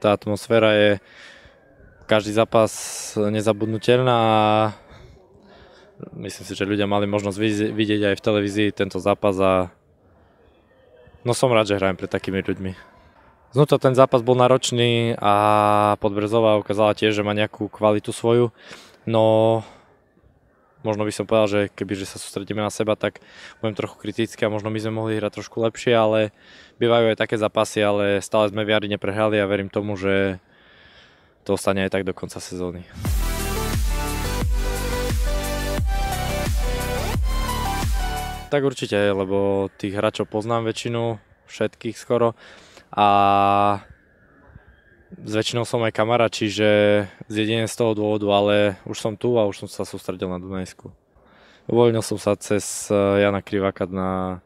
tá atmosféra je každý zápas nezabudnutelná a myslím si, že ľudia mali možnosť vidieť aj v televízii tento zápas a no som rád, že hrajem pred takými ľuďmi. Znúto ten zápas bol náročný a Podbrezová ukázala tiež, že má nejakú kvalitu svoju, no možno by som povedal, že že sa sústredíme na seba, tak budem trochu kritický a možno my sme mohli hrať trošku lepšie, ale bývajú aj také zápasy, ale stále sme v jari neprehrali a verím tomu, že to ostane aj tak do konca sezóny. Tak určite, lebo tých hráčov poznám väčšinu, všetkých skoro a s väčšinou som aj kamara, čiže jedine z toho dôvodu, ale už som tu a už som sa sústredil na Dunajsku. Uvoľnil som sa cez eh, Jana Krivaka na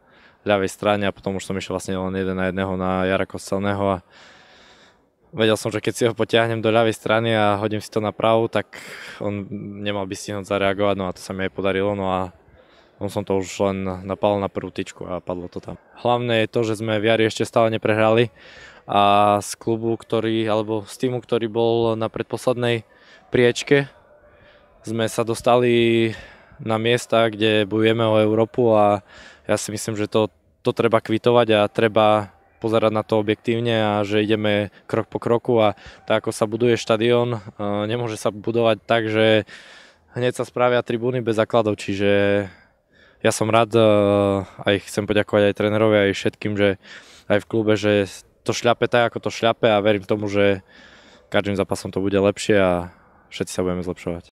ľavej strane a potom už som išiel vlastne len jeden na jedného na Jara Kostelného a vedel som, že keď si ho potiahnem do ľavej strany a hodím si to na pravú, tak on nemal by stihnúť zareagovať, no a to sa mi aj podarilo, no a on som to už len napal na prvú tyčku a padlo to tam. Hlavné je to, že sme v Jari ešte stále neprehrali, a z klubu, ktorý, alebo z týmu, ktorý bol na predposlednej priečke, sme sa dostali na miesta, kde bojujeme o Európu a ja si myslím, že to, to treba kvitovať a treba pozerať na to objektívne a že ideme krok po kroku a tak ako sa buduje štadión, e, nemôže sa budovať tak, že hneď sa spravia tribúny bez základov, čiže ja som rád, e, aj chcem poďakovať aj trénerovi, aj všetkým, že aj v klube, že to šľape tak, ako to šľape a verím tomu, že každým zápasom to bude lepšie a všetci sa budeme zlepšovať.